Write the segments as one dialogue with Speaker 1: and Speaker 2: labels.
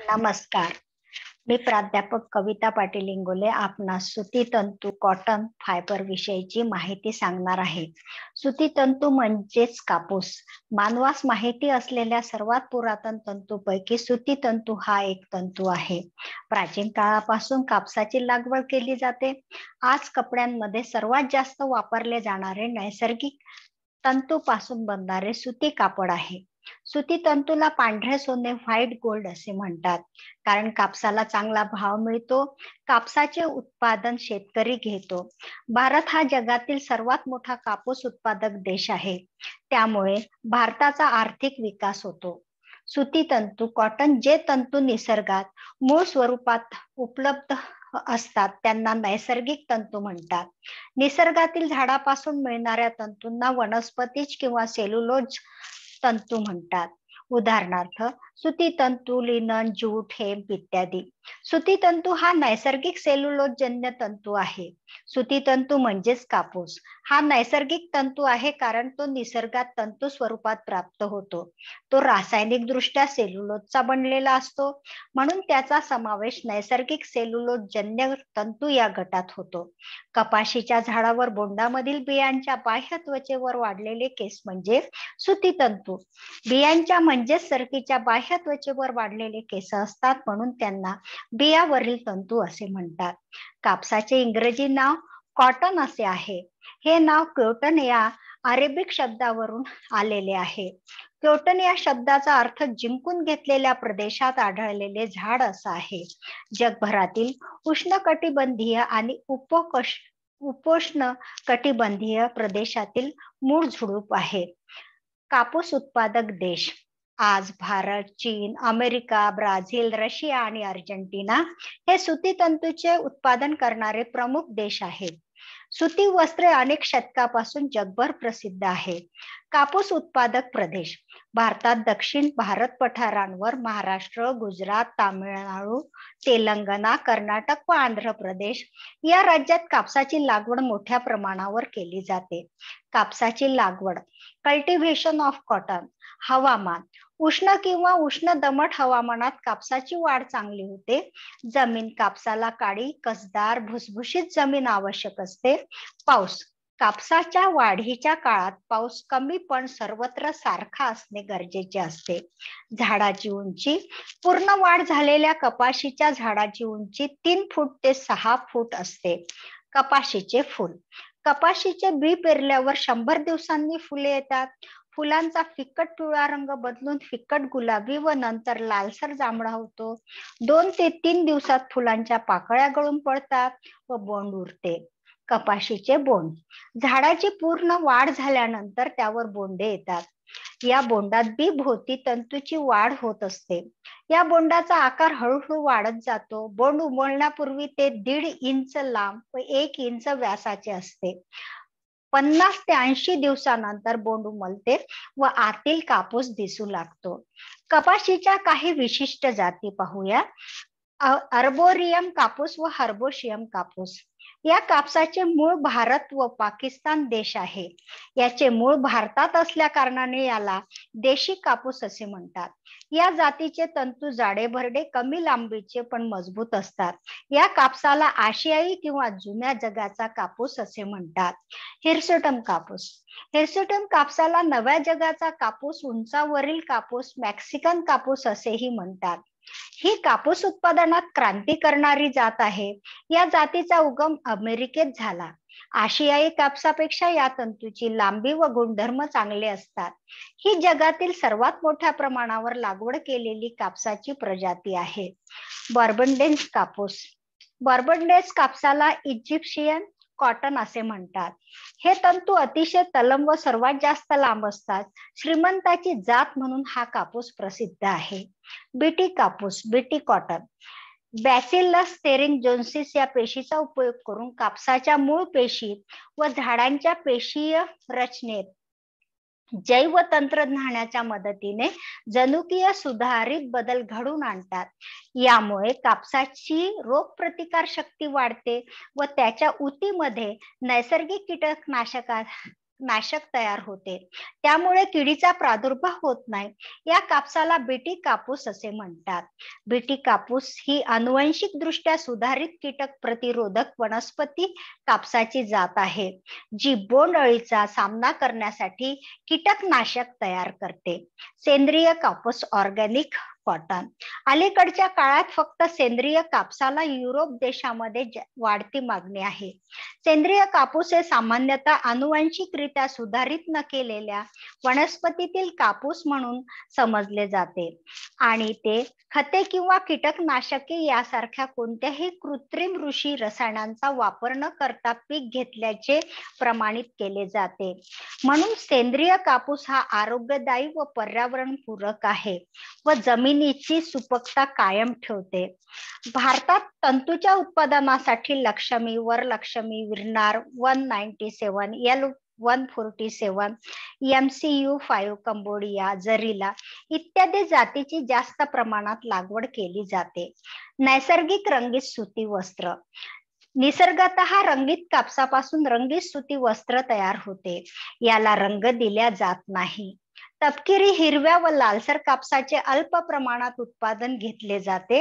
Speaker 1: नमस्कार मी प्राध्यापक कविता पाटील इंगोले आपणास तंतू कॉटन फायबर विषयीची माहिती सांगणार आहे सुती तंतू म्हणजेच कापूस मानवास माहिती असलेल्या सर्वात पुरातन तंतूपैकी तंतू हा एक तंतू आहे प्राचीन काळापासून कापसाची लागवड केली जाते आज कपड्यांमध्ये सर्वात जास्त वापरले जाणारे नैसर्गिक तंतूपासून बनणारे सुती कापड आहे सुती तंतूला पांढरे सोने व्हाईट गोल्ड असे म्हणतात कारण कापसाला चांगला भाव मिळतो कापसाचे उत्पादन शेतकरी घेतो भारत हा जगातील सर्वात मोठा कापूस उत्पादक देश आहे त्यामुळे भारताचा आर्थिक विकास होतो सुती तंतू कॉटन जे तंतू निसर्गात मूळ स्वरूपात उपलब्ध असतात त्यांना नैसर्गिक तंतू म्हणतात निसर्गातील झाडापासून मिळणाऱ्या तंतूंना वनस्पतीज किंवा सेल्युलोज तंतू म्हणतात उदाहरणार्थ सुती तंतू लिनन जूट हेम्प इत्यादी सुती तंतू हा नैसर्गिक सेल्युलोजजन्य तंतू आहे सुती तंतू म्हणजेच कापूस हा नैसर्गिक तंतू आहे कारण तो निसर्गात तंतू स्वरूपात प्राप्त होतो तो रासायनिक दृष्ट्या सेल्युलोजचा बनलेला असतो म्हणून त्याचा समावेश नैसर्गिक सेल्युलोजजन्य तंतू या गटात होतो कपाशीच्या झाडावर बोंडामधील बियांच्या बाह्य त्वचेवर वाढलेले केस म्हणजे सुती तंतू बियांच्या म्हणजेच सरकीच्या बाह्य अशा त्वचेवर वाढलेले केस असतात म्हणून त्यांना बियावरील तंतू असे म्हणतात कापसाचे इंग्रजी नाव कॉटन असे आहे हे नाव क्योटन या अरेबिक शब्दावरून आलेले आहे क्योटन या शब्दाचा अर्थ जिंकून घेतलेल्या प्रदेशात आढळलेले झाड असं आहे जगभरातील उष्ण कटिबंधीय आणि उपकश उपोष्ण कटिबंधीय प्रदेशातील मूळ झुडूप आहे कापूस उत्पादक देश आज भारत चीन अमेरिका ब्राझील रशिया आणि अर्जेंटिना हे सुती तंतूचे उत्पादन करणारे प्रमुख देश आहेत सुती वस्त्रे अनेक शतकापासून जगभर प्रसिद्ध आहे कापूस उत्पादक प्रदेश भारतात दक्षिण भारत पठारांवर महाराष्ट्र गुजरात तामिळनाडू तेलंगणा कर्नाटक व आंध्र प्रदेश या राज्यात कापसाची लागवड मोठ्या प्रमाणावर केली जाते कापसाची लागवड कल्टिव्हेशन ऑफ कॉटन हवामान उष्ण किंवा उष्ण दमट हवामानात कापसाची वाढ चांगली होते जमीन कापसाला काळी कसदार भुसभुशीत जमीन आवश्यक असते पाऊस कापसाच्या वाढीच्या काळात पाऊस कमी पण सर्वत्र सारखा असणे गरजेचे असते झाडाची उंची पूर्ण वाढ झालेल्या कपाशीच्या झाडाची उंची तीन फूट ते सहा फूट असते कपाशीचे फूल कपाशीचे बी पेरल्यावर शंभर दिवसांनी फुले येतात फुलांचा फिकट पिवळा रंग बदलून फिकट गुलाबी व नंतर लालसर जांभळा होतो दोन ते तीन दिवसात फुलांच्या पाकळ्या गळून पडतात व बोंड उरते कपाशीचे बोंड झाडाची पूर्ण वाढ झाल्यानंतर त्यावर बोंडे येतात या बोंडात बी भोवती तंतूची वाढ होत असते या बोंडाचा आकार हळूहळू वाढत जातो बोंड उमळण्यापूर्वी ते दीड इंच लांब व एक इंच व्यासाचे असते पन्नास ते ऐंशी दिवसानंतर बोंडू मलते व आतील कापूस दिसू लागतो कपाशीच्या काही विशिष्ट जाती पाहूया अर्बोरियम कापूस व हर्बोशियम कापूस या कापसाचे मूळ भारत व पाकिस्तान देश आहे याचे मूळ भारतात असल्या कारणाने याला देशी कापूस असे म्हणतात या जातीचे तंतू जाडे भरडे कमी लांबीचे पण मजबूत असतात या कापसाला आशियाई किंवा जुन्या जगाचा कापूस असे म्हणतात हिरसोटम कापूस हिरसोटम कापसाला नव्या जगाचा कापूस उंचावरील कापूस मेक्सिकन कापूस असेही म्हणतात ही कापूस उत्पादनात क्रांती करणारी जात आहे या जातीचा उगम अमेरिकेत झाला आशियाई कापसापेक्षा या तंतूची लांबी व गुणधर्म चांगले असतात ही जगातील सर्वात मोठ्या प्रमाणावर लागवड केलेली कापसाची प्रजाती आहे बॉर्बनडेन्स कापूस बॉर्बनडेन्स कापसाला इजिप्शियन कॉटन असे म्हणतात हे तंतू अतिशय तलम व सर्वात जास्त लांब असतात श्रीमंताची जात म्हणून हा कापूस प्रसिद्ध आहे बीटी कापूस बीटी कॉटन बॅसिलस जोन्सिस या पेशीचा उपयोग करून कापसाच्या मूळ पेशी व झाडांच्या पेशीय रचनेत जैव तंत्रज्ञानाच्या मदतीने जनुकीय सुधारित बदल घडून आणतात यामुळे कापसाची रोगप्रतिकार शक्ती वाढते व त्याच्या उतीमध्ये नैसर्गिक कीटकनाशका नाशक तयार होते त्यामुळे किडीचा प्रादुर्भाव होत नाही या कापसाला बीटी कापूस असे म्हणतात बीटी कापूस ही अनुवंशिक दृष्ट्या सुधारित कीटक प्रतिरोधक वनस्पती कापसाची जात आहे जी बोंड अळीचा सामना करण्यासाठी कीटकनाशक तयार करते सेंद्रिय कापूस ऑर्गॅनिक कॉटन अलीकडच्या काळात फक्त सेंद्रिय कापसाला युरोप देशामध्ये वाढती मागणी आहे सेंद्रिय कापूस हे सामान्यतः अनुवांशिकरित्या सुधारित न केलेल्या वनस्पतीतील कापूस म्हणून समजले जाते आणि ते खते किंवा कीटकनाशके यासारख्या कोणत्याही कृत्रिम ऋषी रसायनांचा वापर न करता पीक घेतल्याचे प्रमाणित केले जाते म्हणून सेंद्रिय कापूस हा आरोग्यदायी व पर्यावरणपूरक आहे व जमिनीची सुपकता कायम ठेवते भारतात तंतूच्या उत्पादनासाठी लक्ष्मी वरलक्ष्मी विरणार वन नाईन्टी सेवन या one forty seven M C U Cambodia Jarila इत्यादी जातीची जास्त प्रमाणात लागवड केली जाते नैसर्गिक रंगीत सुती वस्त्र निसर्गात रंगीत कापसापासून रंगीत सुती वस्त्र तयार होते याला रंग दिल्या जात नाही तपकिरी हिरव्या व लालसर कापसाचे अल्प प्रमाणात उत्पादन घेतले जाते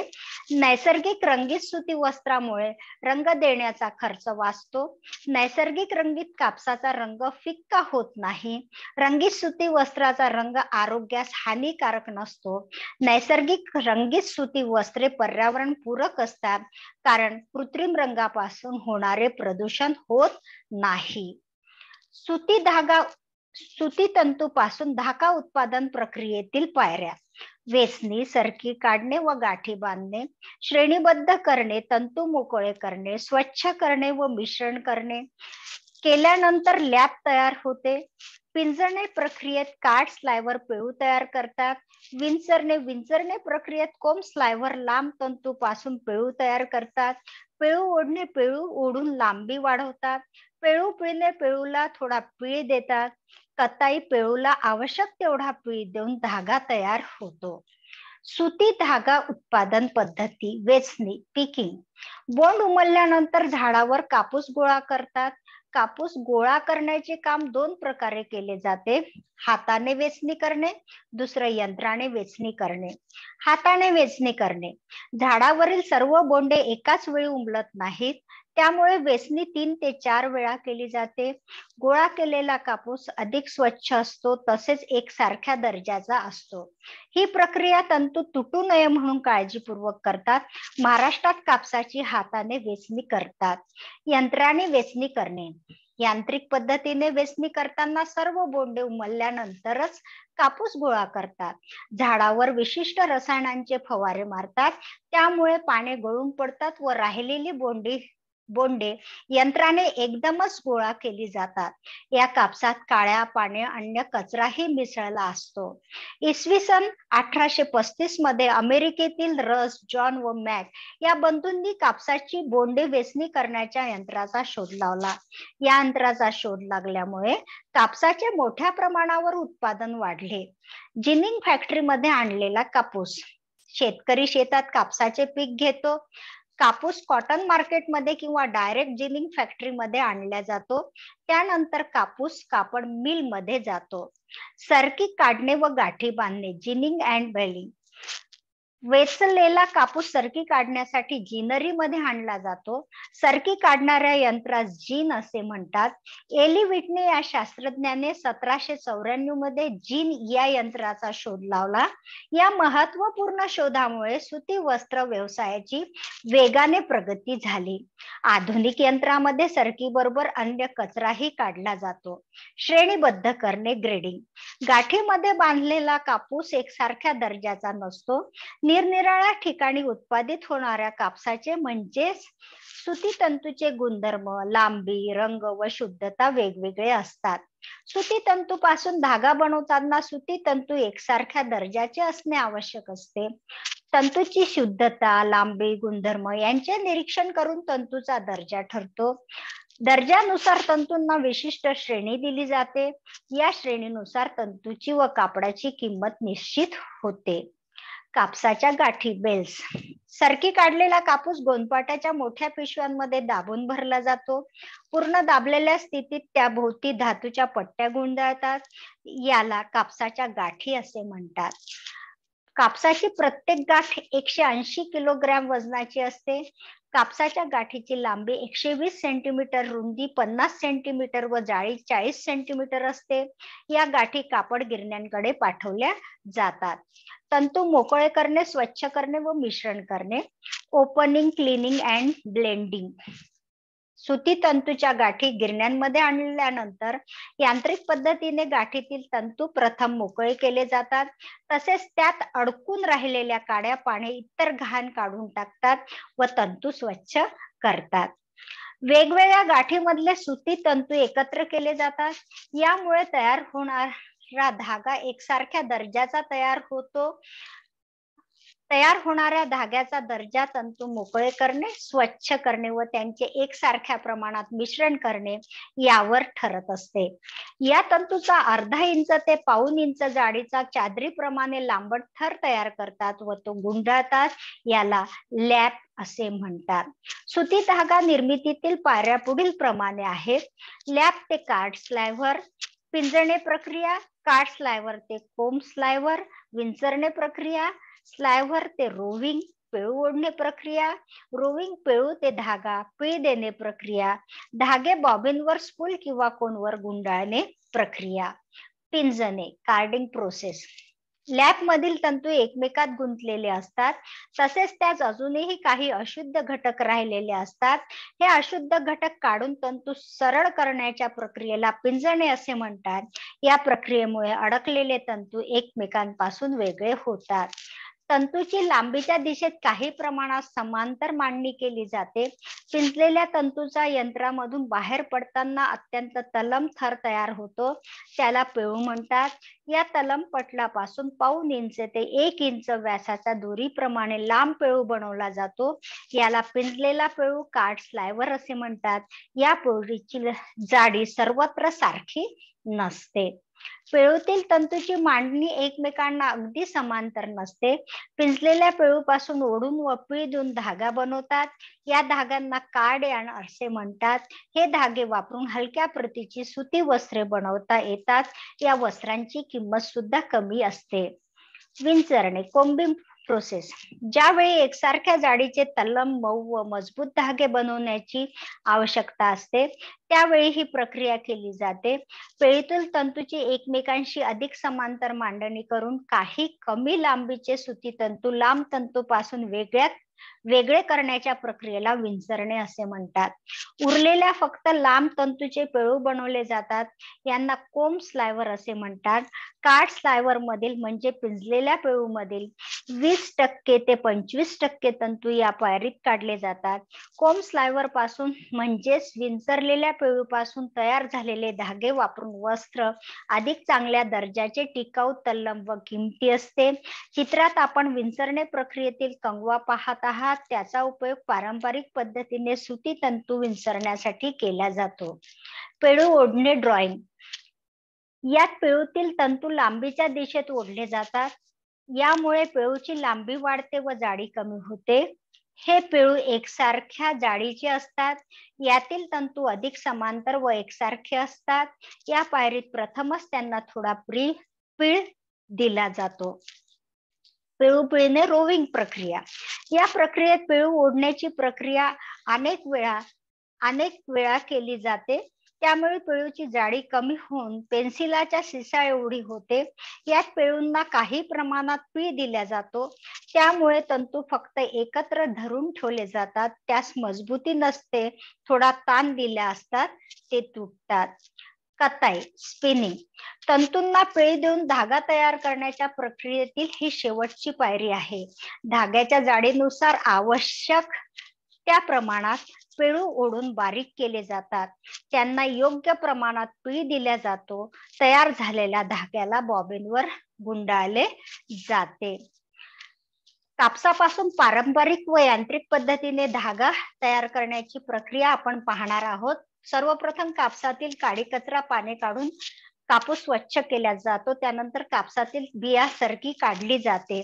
Speaker 1: नैसर्गिक रंगीत सुती वस्त्रामुळे रंग देण्याचा खर्च वाचतो नैसर्गिक रंगीत कापसाचा रंग फिक्का होत नाही रंगीत सुती वस्त्राचा रंग आरोग्यास हानिकारक नसतो नैसर्गिक रंगीत सुती वस्त्रे पर्यावरण पूरक असतात कारण कृत्रिम रंगापासून होणारे प्रदूषण होत नाही सुती धागा स्तुती तंतूपासून धाका उत्पादन प्रक्रियेतील पायऱ्या वेसनी सरकी काढणे व गाठी बांधणे श्रेणीबद्ध करणे तंतू मोकळे करणे स्वच्छ करणे व मिश्रण करणे केल्यानंतर लॅब तयार होते पिंजरणे प्रक्रियेत काठ स्लायवर पेळू तयार करतात विंचरणे विंचरणे प्रक्रियेत कोम स्लायवर लांब तंतू पासून पेळू तयार करतात पिळू ओढणे पेळू ओढून लांबी वाढवतात पेळू पिळणे पेळूला थोडा पिळ देतात कताई पेळूला आवश्यक तेवढा पीळ देऊन धागा तयार होतो सुती धागा उत्पादन पद्धती वेचणी पिकिंग बोंड उमलल्यानंतर झाडावर कापूस गोळा करतात कापूस गोळा करण्याचे काम दोन प्रकारे केले जाते हाताने वेचणी करणे दुसरं यंत्राने वेचणी करणे हाताने वेचणी करणे झाडावरील सर्व बोंडे एकाच वेळी उमलत नाहीत त्यामुळे वेचणी तीन ते चार वेळा केली जाते गोळा केलेला कापूस अधिक स्वच्छ असतो तसेच एकसारख्या दर्जाचा असतो ही प्रक्रिया तंतू तुटू नये म्हणून काळजीपूर्वक करतात महाराष्ट्रात कापसाची हाताने वेचणी करतात यंत्राने वेचणी करणे यांत्रिक पद्धतीने वेचणी करताना सर्व बोंडे उमलल्यानंतरच कापूस गोळा करतात झाडावर विशिष्ट रसायनांचे फवारे मारतात त्यामुळे पाने गळून पडतात व राहिलेली बोंडी बोंडे यंत्राने एकदमच गोळा केली जातात या कापसात काळ्या पाने अन्य कचराही मिसळला असतो इसवी सन अठराशे पस्तीस मध्ये अमेरिकेतील रस जॉन व मॅक या बंधूंनी कापसाची बोंडे वेचणी करण्याच्या यंत्राचा शोध लावला या यंत्राचा शोध लागल्यामुळे कापसाचे मोठ्या प्रमाणावर उत्पादन वाढले जिनिंग फॅक्टरीमध्ये आणलेला कापूस शेतकरी शेतात कापसाचे पीक घेतो कापूस कॉटन मार्केटमध्ये किंवा डायरेक्ट जिनिंग फॅक्टरीमध्ये आणला जातो त्यानंतर कापूस कापड मिल मध्ये जातो सरकी काढणे व गाठी बांधणे जिनिंग अँड बेलिंग वेचलेला कापूस सरकी काढण्यासाठी जिनरी मध्ये आणला जातो सरकी काढणाऱ्या यंत्रास जीन असे म्हणतात एली या शास्त्रज्ञाने सतराशे चौऱ्याण्णव मध्ये जीन या यंत्राचा शोध लावला या महत्वपूर्ण शोधामुळे सुती वस्त्र व्यवसायाची वेगाने प्रगती झाली आधुनिक यंत्रामध्ये सरकी बरोबर अन्य कचराही काढला जातो श्रेणीबद्ध करणे ग्रेडिंग गाठीमध्ये बांधलेला कापूस एकसारख्या दर्जाचा नसतो निरनिराळ्या ठिकाणी उत्पादित होणाऱ्या कापसाचे म्हणजेच सुती तंतूचे गुणधर्म लांबी रंग व शुद्धता वेगवेगळे असतात सुती तंतूपासून धागा बनवताना सुती तंतू एकसारख्या दर्जाचे असणे आवश्यक असते तंतूची शुद्धता लांबी गुणधर्म यांचे निरीक्षण करून तंतूचा दर्जा ठरतो दर्जानुसार तंतूंना विशिष्ट श्रेणी दिली जाते या श्रेणीनुसार तंतूची व कापडाची किंमत निश्चित होते कापसाच्या गाठी बेल्स सरकी काढलेला कापूस गोंदपाटाच्या मोठ्या पिशव्यांमध्ये दाबून भरला जातो पूर्ण दाबलेल्या स्थितीत त्या भोवती धातूच्या पट्ट्या गुंडाळतात याला कापसाच्या गाठी असे म्हणतात कापसाची प्रत्येक गाठ एकशे ऐंशी किलोग्रॅम वजनाची असते कापसाच्या गाठीची लांबी एकशे वीस सेंटीमीटर रुंदी पन्नास सेंटीमीटर व जाळी चाळीस सेंटीमीटर असते या गाठी कापड गिरण्यांकडे पाठवल्या जातात तंतू मोकळे करणे स्वच्छ करणे व मिश्रण करणे ओपनिंग क्लिनिंग अँड ब्लेंडिंग सुती तंतूच्या गाठी गिरण्यांमध्ये आणल्यानंतर यांत्रिक पद्धतीने गाठीतील तंतू प्रथम मोकळे केले जातात तसेच त्यात अडकून राहिलेल्या काड्या पाने इतर घाण काढून टाकतात व तंतू स्वच्छ करतात वेगवेगळ्या गाठीमधले सुती तंतू एकत्र केले जातात यामुळे तयार होणारा धागा एकसारख्या दर्जाचा तयार होतो तयार होणाऱ्या धाग्याचा दर्जा तंतू मोकळे करणे स्वच्छ करणे व त्यांचे एकसारख्या प्रमाणात मिश्रण करणे यावर ठरत असते या तंतूचा अर्धा इंच ते पाऊन इंच जाडीचा चादरीप्रमाणे लांबट थर तयार करतात व तो गुंडाळतात याला लॅप असे म्हणतात सुती धागा निर्मितीतील पाऱ्या पुढील प्रमाणे आहेत लॅप ते कार्ड स्लायव्हर पिंजणे प्रक्रिया कार्ड स्लायव्हर ते कोम स्लायव्हर विंचरणे प्रक्रिया स्लायव्हर ते रोविंग पिळू ओढणे प्रक्रिया रोविंग पिळू ते धागा पिळ देणे प्रक्रिया धागे बॉबिनवर स्पूल किंवा कोनवर गुंडाळणे प्रक्रिया पिंजणे कार्डिंग प्रोसेस लॅप मधील तंतू एकमेकात गुंतलेले असतात तसेच त्यात अजूनही काही अशुद्ध घटक राहिलेले असतात हे अशुद्ध घटक काढून तंतू सरळ करण्याच्या प्रक्रियेला पिंजणे असे म्हणतात या प्रक्रियेमुळे अडकलेले तंतू एकमेकांपासून वेगळे होतात तंतूची लांबीच्या दिशेत काही प्रमाणात समांतर मांडणी केली जाते पिंजलेल्या तंतूचा यंत्रामधून बाहेर पडताना अत्यंत तलम थर तयार होतो त्याला पेळू म्हणतात या तलम पटलापासून पाऊन इंच ते एक इंच व्यासाच्या दोरीप्रमाणे लांब पेळू बनवला जातो याला पिंजलेला पेळू कार्ड स्लायवर असे म्हणतात या पेळूची जाडी सर्वत्र सारखी नसते पिळूतील तंतूची मांडणी एकमेकांना अगदी समांतर नसते पिंजलेल्या पिळूपासून ओढून व देऊन धागा बनवतात या धाग्यांना यान असे म्हणतात हे धागे वापरून हलक्या प्रतीची सुती वस्त्रे बनवता येतात या वस्त्रांची किंमत सुद्धा कमी असते विंचरणे कोंबी प्रोसेस ज्यावेळी एकसारख्या जाडीचे तल्लम मऊ व मजबूत धागे बनवण्याची आवश्यकता असते त्यावेळी ही प्रक्रिया केली जाते पेळीतील तंतूची एकमेकांशी अधिक समांतर मांडणी करून काही कमी लांबीचे सुती तंतू लांब तंतूपासून वेगळ्या वेगळे करण्याच्या प्रक्रियेला विंचरणे असे म्हणतात उरलेल्या फक्त लांब तंतूचे पेळू बनवले जातात यांना कोम स्लायवर असे म्हणतात काठ स्लायवर मधील म्हणजे पिंजलेल्या पेळू मधील वीस टक्के ते पंचवीस टक्के तंतू या पायरीत काढले जातात कोम स्लायवर पासून म्हणजेच विंचरलेल्या पासून तयार झालेले धागे वापरून वस्त्र अधिक चांगल्या दर्जाचे टिकाऊ तल्लम व किमती असते चित्रात आपण विंचरणे प्रक्रियेतील कंगवा पाहता हा त्याचा उपयोग पारंपरिक पद्धतीने सुती तंतू विणण्यासाठी केला जातो पेळू ओढणे ड्रॉइंग यात पेळूतील तंतू लांबीच्या दिशेत ओढले जातात यामुळे पेळूची लांबी वाढते व जाडी कमी होते हे पिळू एकसारख्या जाडीचे असतात यातील तंतू अधिक समांतर व एकसारखे असतात या पायरीत प्रथमच त्यांना थोडा प्री पीळ दिला जातो पिळू पिळणे रोविंग प्रक्रिया या प्रक्रियेत पिळू ओढण्याची प्रक्रिया अनेक वेळा अनेक वेळा केली जाते त्यामुळे पिळूची जाडी कमी होऊन पेन्सिलाच्या सिसा एवढी होते यात पिळूंना काही प्रमाणात पी दिला जातो त्यामुळे तंतू फक्त एकत्र धरून ठेवले जातात त्यास मजबूती नसते थोडा ताण दिल्या असतात ते तुटतात कताई स्पिनिंग तंतूंना पिळी देऊन धागा तयार करण्याच्या प्रक्रियेतील ही शेवटची पायरी आहे धाग्याच्या जाडीनुसार आवश्यक त्या प्रमाणात पिळू ओढून बारीक केले जातात त्यांना योग्य प्रमाणात पिळी दिल्या जातो तयार झालेल्या धाग्याला बॉबिनवर गुंडाळले जाते कापसापासून पारंपरिक व यांत्रिक पद्धतीने धागा तयार करण्याची प्रक्रिया आपण पाहणार आहोत सर्वप्रथम कापसातील काडी कचरा पाने काढून कापूस स्वच्छ केला जातो त्यानंतर कापसातील बिया सरकी काढली जाते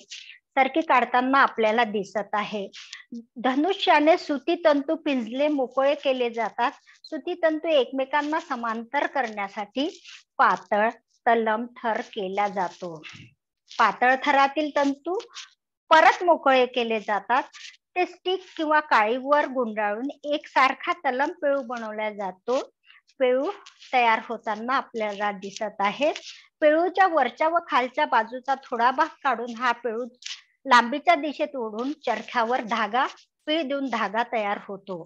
Speaker 1: सरकी काढताना आपल्याला दिसत आहे धनुष्याने सुती तंतू पिंजले मोकळे केले जातात सुती तंतू एकमेकांना समांतर करण्यासाठी पातळ तलम थर केला जातो पातळ थरातील तंतू परत मोकळे केले जातात ते स्टिक किंवा काळीवर गुंडाळून एक सारखा तलम पेळू बनवला जातो पेळू तयार होताना आपल्याला दिसत आहे पेळूच्या वरच्या व खालच्या बाजूचा थोडा भाग काढून हा पेळू लांबीच्या दिशेत ओढून चरख्यावर धागा पिळ देऊन धागा तयार होतो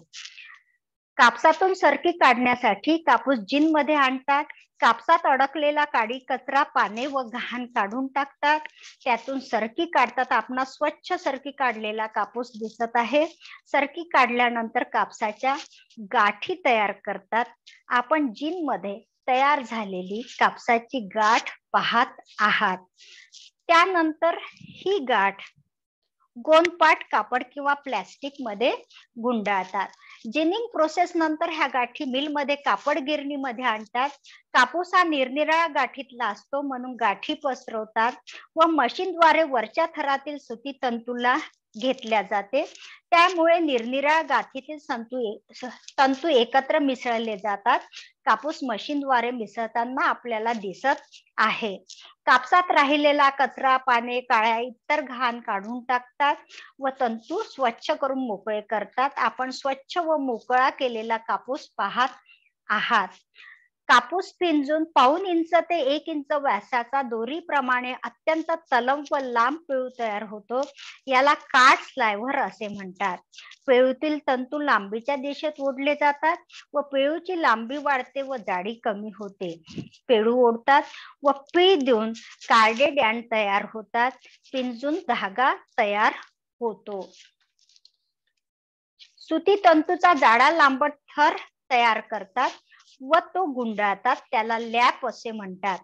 Speaker 1: कापसातून सरकी काढण्यासाठी कापूस जिन मध्ये आणतात कापसात अडकलेला काडी कचरा पाने व घाण काढून टाकतात त्यातून सरकी काढतात आपण स्वच्छ सरकी काढलेला कापूस दिसत आहे सरकी काढल्यानंतर कापसाच्या गाठी तयार करतात आपण जिन मध्ये तयार झालेली कापसाची गाठ पाहत आहात त्यानंतर ही गाठ गोंदपाट कापड किंवा प्लास्टिक मध्ये गुंडाळतात जिनिंग प्रोसेस नंतर ह्या गाठी मिल मिलमध्ये कापड गिरणीमध्ये आणतात कापूस हा निरनिराळ्या गाठीतला असतो म्हणून गाठी पसरवतात व मशीनद्वारे वरच्या थरातील सुती तंतूला घेतल्या जाते त्यामुळे निरनिराळ्या गाठीतील तंतू तंतू एकत्र मिसळले जातात कापूस मशीनद्वारे मिसळताना आपल्याला दिसत आहे कापसात राहिलेला कचरा पाने काळ्या इतर घाण काढून टाकतात व तंतू स्वच्छ करून मोकळे करतात आपण स्वच्छ व मोकळा केलेला कापूस पाहत आहात कापूस पिंजून पाऊन इंच ते एक इंच व्यासाचा दोरी प्रमाणे अत्यंत तलम व लांब पिळू तयार होतो याला काट स्लायव्हर असे म्हणतात पिळूतील तंतू लांबीच्या दिशेत ओढले जातात व पिळूची लांबी वाढते व जाडी कमी होते पेळू ओढतात व पी देऊन कार्डे डॅन तयार होतात पिंजून धागा तयार होतो सुती तंतूचा जाडा लांबट थर तयार करतात व तो गुंडाळतात त्याला लॅप असे म्हणतात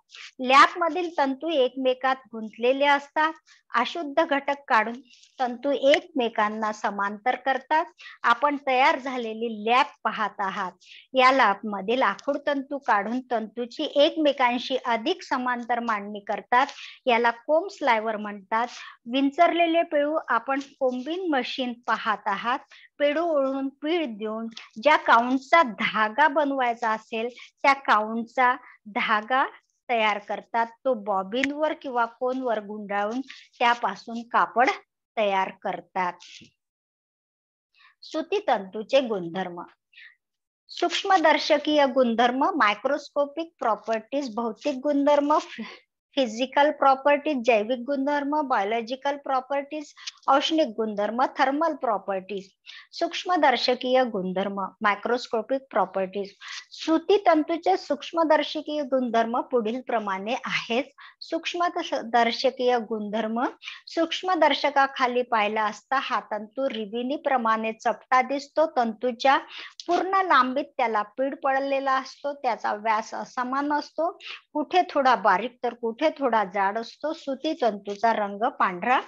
Speaker 1: लॅप मधील तंतू एकमेकात गुंतलेले असतात अशुद्ध घटक काढून तंतू एकमेकांना समांतर करतात आपण तयार झालेली लॅब पाहत आहात या लॅबमध्ये मध्ये लाकूड तंतू काढून तंतूची एकमेकांशी अधिक समांतर मांडणी करतात याला कोंब स्लायवर म्हणतात विंचरलेले पेळू आपण कोंबिंग मशीन पाहत आहात पेडू ओळून पीळ देऊन ज्या काउंटचा धागा बनवायचा असेल त्या काउंटचा धागा तयार करतात तो बॉबिनवर किंवा कोनवर गुंडाळून त्यापासून कापड तयार करतात सुती तंतूचे गुणधर्म सूक्ष्मदर्शकीय गुणधर्म मायक्रोस्कोपिक प्रॉपर्टीज भौतिक गुणधर्म फिजिकल प्रॉपर्टीज जैविक गुणधर्म बायोलॉजिकल प्रॉपर्टीज औष्णिक गुणधर्म थर्मल प्रॉपर्टीज सूक्ष्म दर्शकीय गुणधर्म मायक्रोस्कोपिक प्रॉपर्टीज श्रुती तंतूचे दर्शकीय गुणधर्म पुढील प्रमाणे आहेत दर्शकीय गुणधर्म सूक्ष्म सूक्ष्मदर्शकाखाली पाहिला असता हा तंतू रिव्हिनी प्रमाणे चपटा दिसतो तंतूच्या पूर्ण लांबीत त्याला पीड पडलेला असतो त्याचा व्यास असमान असतो कुठे थोडा बारीक तर कुठे थोडा जाड असतो सुती तंतूचा रंग पांढरा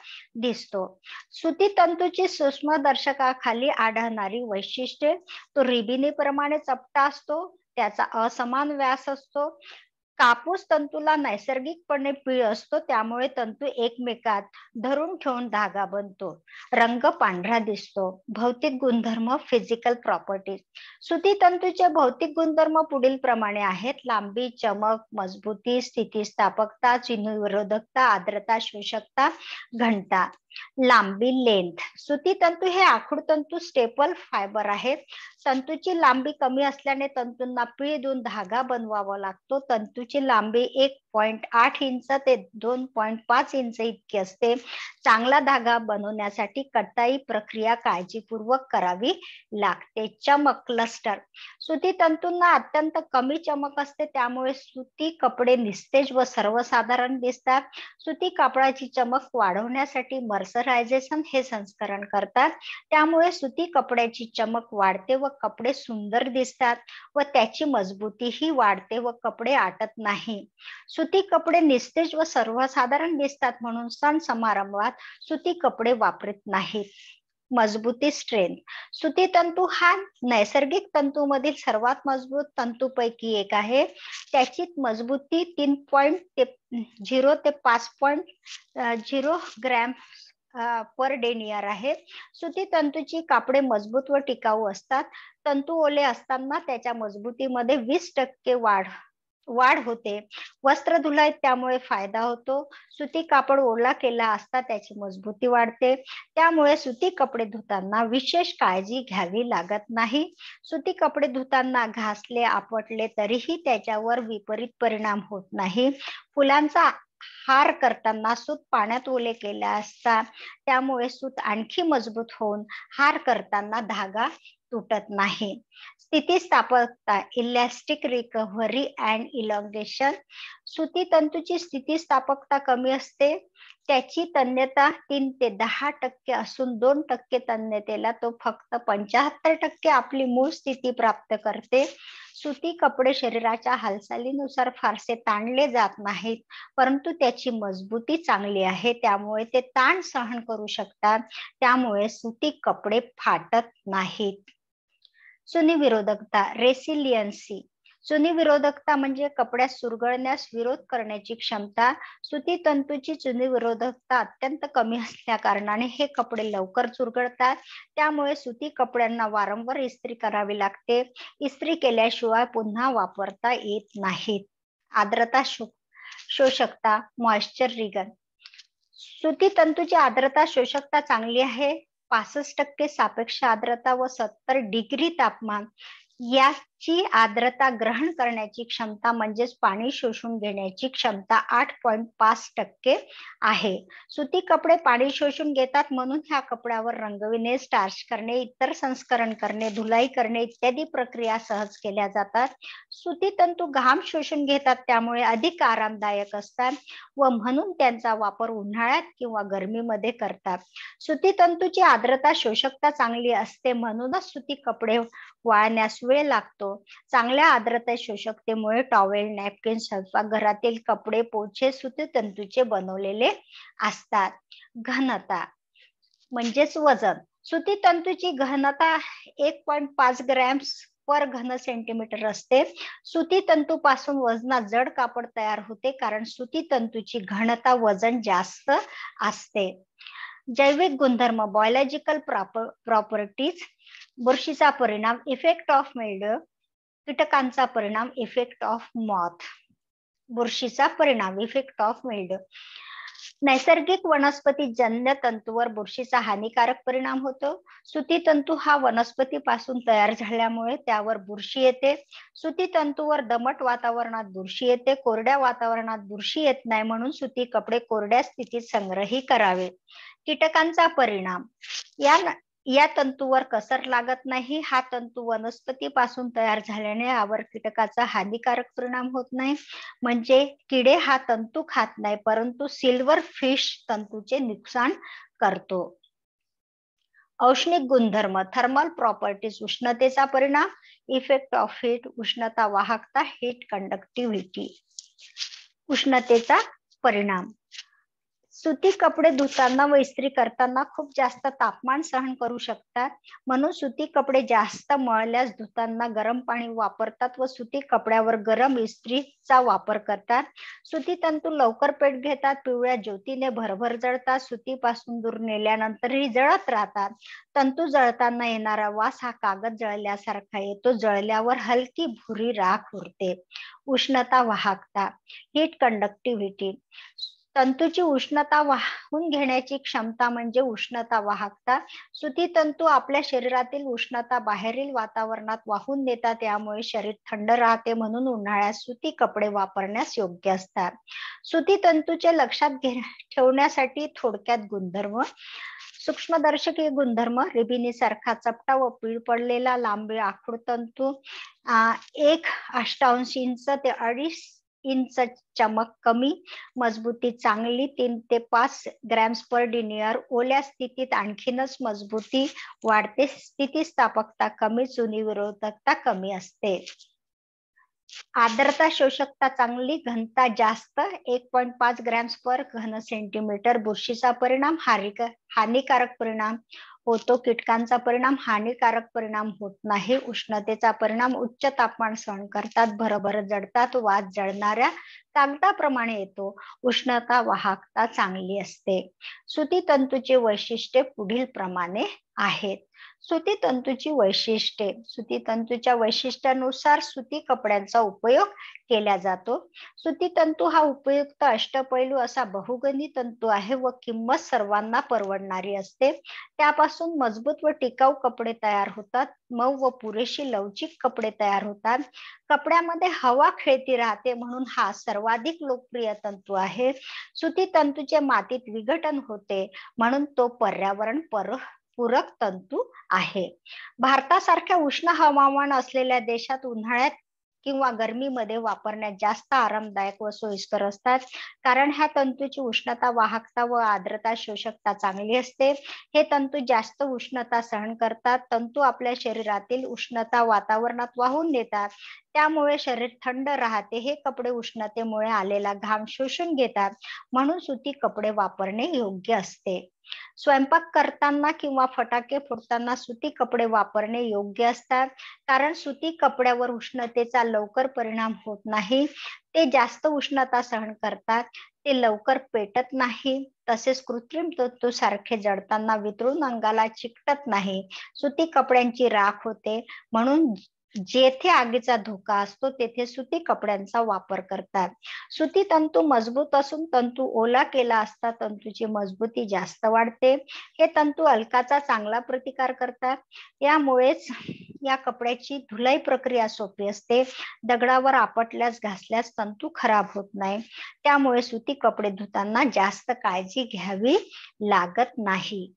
Speaker 1: दिसतो सुती तंतूची सूक्ष्मदर्शकाखाली आढळणारी वैशिष्ट्ये तो रिबिनीप्रमाणे चपटा असतो त्याचा असमान व्यास असतो कापूस तंतूला नैसर्गिकपणे पीळ असतो त्यामुळे तंतू एकमेकात धरून ठेवून धागा बनतो रंग पांढरा दिसतो भौतिक गुणधर्म फिजिकल प्रॉपर्टीज सुती तंतूचे भौतिक गुणधर्म पुढील प्रमाणे आहेत लांबी चमक मजबूती स्थितीस्थापकता विरोधकता आर्द्रता शोषकता घनता लांबी लेंथ सुती तंतू हे आखूड तंतू स्टेपल फायबर आहेत तंतूची लांबी कमी असल्याने तंतूंना पिळी देऊन धागा बनवावा लागतो तंतूची लांबी एक पॉइंट आठ इंच ते दोन पॉईंट पाच इंच इतकी असते चांगला धागा बनवण्यासाठी कटाई प्रक्रिया काळजीपूर्वक करावी लागते चमक क्लस्टर सुती तंतूंना अत्यंत कमी चमक असते त्यामुळे सुती कपडे निस्तेज व सर्वसाधारण दिसतात सुती कापडाची चमक वाढवण्यासाठी मर्सरायझेशन हे संस्करण करतात त्यामुळे सुती कपड्याची चमक वाढते व कपडे सुंदर दिसतात व त्याची मजबूतीही वाढते व कपडे आटत नाही सुती कपडे निस्तेज व सर्वसाधारण दिसतात म्हणून सण समारंभात सुती कपडे वापरत नाहीत मजबूती स्ट्रेंथ सुती तंतू हा नैसर्गिक तंतूमधील सर्वात मजबूत तंतूपैकी एक आहे त्याची मजबूती तीन पॉईंट ते झिरो ते पाच point zero gram per denier आहे सुती तंतूची कापडे मजबूत व टिकाऊ असतात तंतू ओले असताना त्याच्या मजबूतीमध्ये वीस टक्के वाढ वाढ होते वस्त्र धुलाईत त्यामुळे फायदा होतो सुती कापड ओला केला असता त्याची मजबूती वाढते त्यामुळे सुती कपडे धुताना विशेष काळजी घ्यावी लागत नाही सुती कपडे धुताना घासले आपटले तरीही त्याच्यावर विपरीत परिणाम होत नाही फुलांचा हार करताना सूत पाण्यात ओले केले असता त्यामुळे सूत आणखी मजबूत होऊन हार करताना धागा तुटत नाही स्थितीस्थापकता इलॅस्टिक रिकव्हरी अँड इलॉंगेशन सुती तंतूची स्थितीस्थापकता कमी असते त्याची तन्यता तीन ते दहा टक्के असून दोन टक्के तन्यतेला तो फक्त पंचाहत्तर टक्के आपली मूळ स्थिती प्राप्त करते सुती कपडे शरीराच्या हालचालीनुसार फारसे ताणले जात नाहीत परंतु त्याची मजबूती चांगली आहे त्यामुळे ते ताण सहन करू शकतात त्यामुळे सुती कपडे फाटत नाहीत सुनी विरोधकता रेसिलियन्सी चुनी विरोधकता म्हणजे कपड्यात सुरगळण्यास विरोध करण्याची क्षमता सुती तंतूची चुनी विरोधकता अत्यंत कमी असल्या कारणाने हे कपडे लवकर चुरगळतात त्यामुळे सुती कपड्यांना वारंवार इस्त्री करावी लागते इस्त्री केल्याशिवाय पुन्हा वापरता येत नाहीत आर्द्रता शो शोषकता मॉइश्चर रिगन सुती तंतूची आर्द्रता शोषकता चांगली आहे पासष्ट टक्के सापेक्ष आर्द्रता व सत्तर डिग्री तापमान या ची आर्द्रता ग्रहण करण्याची क्षमता म्हणजेच पाणी शोषून घेण्याची क्षमता आठ पॉईंट पाच टक्के आहे सुती कपडे पाणी शोषून घेतात म्हणून ह्या कपड्यावर रंगविणे स्टार्च करणे इतर संस्करण करणे धुलाई करणे इत्यादी प्रक्रिया सहज केल्या जातात सुती तंतू घाम शोषून घेतात त्यामुळे अधिक आरामदायक असतात व म्हणून त्यांचा वापर उन्हाळ्यात किंवा गरमीमध्ये करतात सुती तंतूची आर्द्रता शोषकता चांगली असते म्हणूनच सुती कपडे वाळण्यास वेळ लागतो चांगल्या आर्द्रता शोषकतेमुळे टॉवेल नॅपकिन घरातील कपडे पोछे सुती तंतूचे बनवलेले असतात घनता म्हणजेच वजन सुती तंतूची घनता एक पॉईंट पाच ग्रॅम्स पर घन सेंटीमीटर असते सुती तंतू पासून वजनात जड कापड तयार होते कारण सुती तंतूची घनता वजन जास्त असते जैविक गुणधर्म बॉयलॉजिकल प्रॉपर्टीज बुरशीचा परिणाम इफेक्ट ऑफ मेल्ड कीटकांचा परिणाम इफेक्ट ऑफ मॉथ बुरशीचा परिणाम इफेक्ट ऑफ मिल्ड नैसर्गिक वनस्पती जन्य तंतूवर बुरशीचा हानिकारक परिणाम होतो सुती तंतू हा वनस्पती पासून तयार झाल्यामुळे त्यावर बुरशी येते सुती तंतूवर दमट वातावरणात बुरशी येते कोरड्या वातावरणात बुरशी येत नाही म्हणून सुती कपडे कोरड्या स्थितीत संग्रही करावे कीटकांचा परिणाम या या तंतूवर कसर लागत नाही हा तंतू वनस्पतीपासून तयार झाल्याने यावर कीटकाचा हानिकारक परिणाम होत नाही म्हणजे किडे हा तंतू खात नाही परंतु सिल्वर फिश तंतूचे नुकसान करतो औष्णिक गुणधर्म थर्मल प्रॉपर्टीज उष्णतेचा परिणाम इफेक्ट ऑफ हीट उष्णता वाहकता हीट कंडक्टिव्हिटी उष्णतेचा परिणाम सुती कपडे धुताना व इस्त्री करताना खूप जास्त तापमान सहन करू शकतात म्हणून सुती कपडे जास्त मळल्यास धुताना गरम पाणी वापरतात व सुती कपड्यावर गरम इस्त्रीचा वापर करतात सुती तंतू लवकर पेट घेतात पिवळ्या ज्योतीने भरभर जळतात सुतीपासून दूर नेल्यानंतरही जळत राहतात तंतू जळताना येणारा वास हा कागद जळल्यासारखा येतो जळल्यावर हलकी भुरी राख उरते उष्णता वाहकता हीट कंडक्टिव्हिटी तंतूची उष्णता वाहून घेण्याची क्षमता म्हणजे उष्णता वाहकता सुती तंतू आपल्या शरीरातील उष्णता बाहेरील वातावरणात वाहून देतात त्यामुळे शरीर थंड राहते म्हणून उन्हाळ्यात सुती कपडे वापरण्यास योग्य असतात सुती तंतूचे लक्षात घे ठेवण्यासाठी थोडक्यात गुणधर्म सूक्ष्मदर्शकीय गुणधर्म सारखा चपटा व पीळ पडलेला लांबी आखूड तंतू एक अष्टांश इंच ते अडीच इंच चमक कमी मजबूती चांगली तीन ते पाच ग्रॅम्स पर डिनियर ओल्या स्थितीत आणखीनच मजबूती वाढते स्थितीस्थापकता कमी चुनी विरोधकता कमी असते आर्द्रता शोषकता चांगली घनता जास्त एक पॉईंट पाच ग्रॅम्स पर घन सेंटीमीटर बुरशीचा परिणाम हानिकारक परिणाम होतो कीटकांचा परिणाम हानिकारक परिणाम होत नाही उष्णतेचा परिणाम उच्च तापमान सहन करतात भरभर जडतात वाद जळणाऱ्या कागदाप्रमाणे येतो उष्णता वाहकता चांगली असते सुती तंतूचे वैशिष्ट्ये पुढील प्रमाणे आहेत सुती तंतूची वैशिष्ट्ये सुती तंतूच्या वैशिष्ट्यानुसार सुती कपड्यांचा उपयोग केला जातो सुती तंतू हा उपयुक्त अष्टपैलू असा बहुगणी तंतू आहे व किंमत सर्वांना परवडणारी असते त्यापासून मजबूत व टिकाऊ कपडे तयार होतात मऊ व पुरेशी लवचिक कपडे तयार होतात कपड्यामध्ये हवा खेळती राहते म्हणून हा सर्वाधिक लोकप्रिय तंतू आहे सुती तंतूचे मातीत विघटन होते म्हणून तो पर्यावरण पर पूरक तंतू आहे भारतासारख्या उष्ण हवामान असलेल्या देशात उन्हाळ्यात किंवा गरमीमध्ये वापरण्यात जास्त आरामदायक व सोयीस्कर असतात कारण ह्या तंतूची उष्णता वाहकता व आर्द्रता शोषकता चांगली असते हे तंतू जास्त उष्णता सहन करतात तंतू आपल्या शरीरातील उष्णता वातावरणात वाहून नेतात त्यामुळे शरीर थंड राहते हे कपडे उष्णतेमुळे आलेला घाम शोषून घेतात म्हणून सुती कपडे वापरणे योग्य असते स्वयंपाक करताना किंवा फटाके फोडताना सुती कपडे वापरणे योग्य असतात कारण सुती कपड्यावर उष्णतेचा लवकर परिणाम होत नाही ते जास्त उष्णता सहन करतात ते लवकर पेटत नाही तसेच कृत्रिम तंतू सारखे जडताना वितळून अंगाला चिकटत नाही सुती कपड्यांची राख होते म्हणून जेथे आगीचा धोका असतो तेथे सुती कपड्यांचा वापर करतात सुती तंतू मजबूत असून तंतू ओला केला असता तंतूची मजबूती जास्त वाढते हे तंतू अल्काचा चांगला प्रतिकार करतात यामुळेच या कपड्याची धुलाई प्रक्रिया सोपी असते दगडावर आपटल्यास घासल्यास तंतू खराब होत नाही त्यामुळे सुती कपडे धुताना जास्त काळजी घ्यावी लागत नाही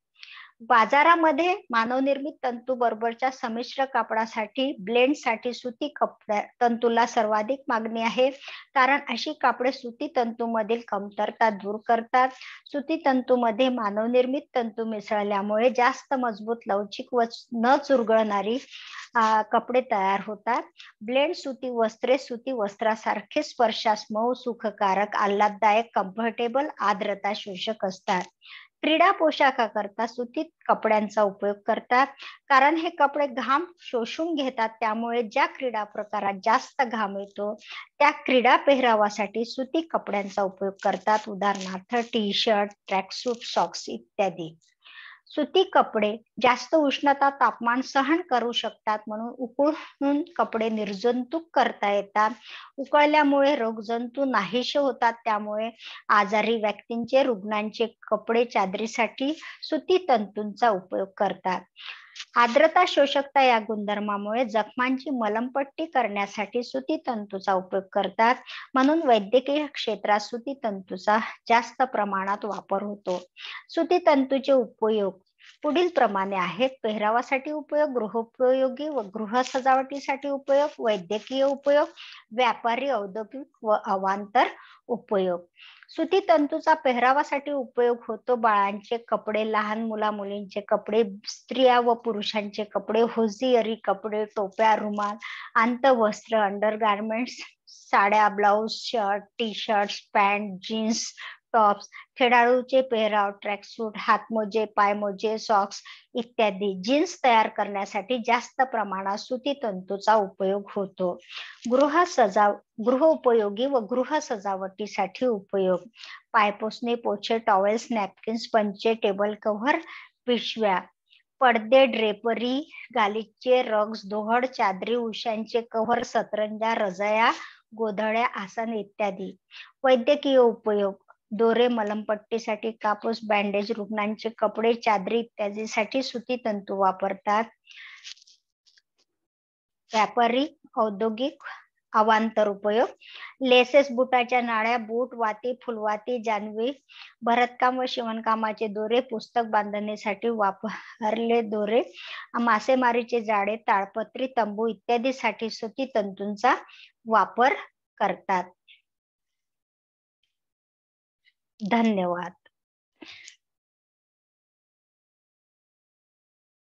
Speaker 1: बाजारामध्ये मानवनिर्मित तंतू बरोबरच्या संमिश्र कापडासाठी ब्लेंडसाठी सुती कपड्या तंतूला सर्वाधिक मागणी आहे कारण अशी कापडे सुती तंतूमधील कमतरता दूर करतात सुती तंतूमध्ये मानवनिर्मित तंतू मिसळल्यामुळे जास्त मजबूत लवचिक व न चुरगळणारी कपडे तयार होतात ब्लेंड सुती वस्त्रे सुती वस्त्रासारखे स्पर्शास मऊ सुखकारक आल्हाददायक कम्फर्टेबल आर्द्रता शोषक असतात क्रीडा पोशाखाकरता सुतीत कपड्यांचा उपयोग करतात कारण हे कपडे घाम शोषून घेतात त्यामुळे ज्या क्रीडा प्रकारात जास्त घाम येतो त्या क्रीडा पेहरावासाठी सुती कपड्यांचा उपयोग करतात उदाहरणार्थ टी शर्ट ट्रॅकसूट सॉक्स इत्यादी सुती कपडे जास्त उष्णता तापमान सहन करू शकतात म्हणून उकळून कपडे निर्जंतुक करता येतात उकळल्यामुळे रोगजंतू नाहीसे होतात त्यामुळे आजारी व्यक्तींचे रुग्णांचे कपडे चादरीसाठी सुती तंतूंचा उपयोग करतात आर्द्रता शोषकता या गुणधर्मामुळे जखमांची मलमपट्टी करण्यासाठी सुती तंतूचा उपयोग करतात म्हणून वैद्यकीय क्षेत्रात सुती तंतूचा जास्त प्रमाणात वापर होतो सुती तंतूचे उपयोग पुढील प्रमाणे आहेत पेहरावासाठी उपयोग गृहोपयोगी व गृह सजावटीसाठी उपयोग वैद्यकीय उपयोग व्यापारी औद्योगिक व अवांतर उपयोग सुती तंतूचा पेहरावासाठी उपयोग होतो बाळांचे कपडे लहान मुला मुलींचे कपडे स्त्रिया व पुरुषांचे कपडे होजियरी कपडे टोप्या रुमाल अंतवस्त्र अंडर गार्मेंट्स साड्या blouse shirt T shirt pant jeans tops खेळाडूचे पेहराव ट्रॅकसूट हातमोजे पायमोजे सॉक्स इत्यादी जीन्स तयार करण्यासाठी जास्त प्रमाणात सुती तंतूचा उपयोग होतो गृह सजाव गृह उपयोगी व गृह सजावटीसाठी उपयोग पायपोसणे पोछे टॉवेल्स नॅपकिन्स पंचे टेबल कव्हर पिशव्या पडदे ड्रेपरी गालिचे रग्स दोहड चादरी उशांचे कव्हर सतरंजा रजया गोधड्या आसन इत्यादी वैद्यकीय उपयोग दोरे मलमपट्टीसाठी कापूस बँडेज रुग्णांचे कपडे चादरी इत्यादीसाठी सुती तंतू वापरतात व्यापारी औद्योगिक अवांतर उपयोग लेसेस बुटाच्या नाळ्या बूट वाती फुलवाती जानवी भरतकाम व शिवणकामाचे दोरे पुस्तक बांधण्यासाठी वापरले दोरे मासेमारीचे जाळे ताळपत्री तंबू इत्यादीसाठी सुती तंतूंचा वापर करतात धन्यवाद